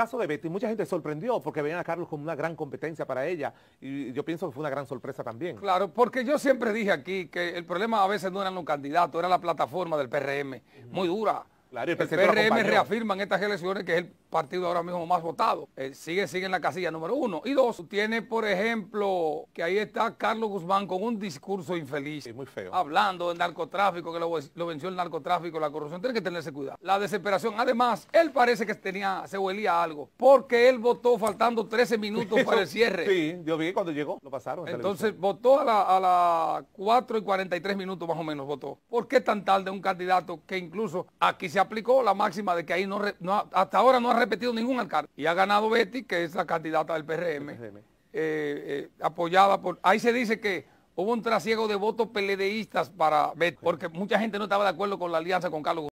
caso de Betty, mucha gente sorprendió porque veían a Carlos como una gran competencia para ella y yo pienso que fue una gran sorpresa también. Claro, porque yo siempre dije aquí que el problema a veces no eran los candidatos, era la plataforma del PRM, muy dura. Claro, el, PRM reafirma en estas elecciones que es el partido ahora mismo más votado. Eh, sigue, sigue en la casilla número uno. Y dos, tiene, por ejemplo, que ahí está Carlos Guzmán con un discurso infeliz. muy feo. Hablando del narcotráfico, que lo, venció el narcotráfico, la corrupción. Tiene que tenerse cuidado. La desesperación. Además, él parece que tenía, se huelía algo. Porque él votó faltando 13 minutos para el cierre. Sí, yo vi cuando llegó, lo pasaron. Entonces votó a las 4 y 43 minutos más o menos votó. ¿Por qué tan tarde un candidato que incluso aquí se aplicó la máxima de que ahí no, hasta ahora no ha repetido ningún alcalde. Y ha ganado Betty, que es la candidata del PRM, eh, eh, apoyada por... Ahí se dice que hubo un trasiego de votos peledeístas para Betty, porque mucha gente no estaba de acuerdo con la alianza con Carlos.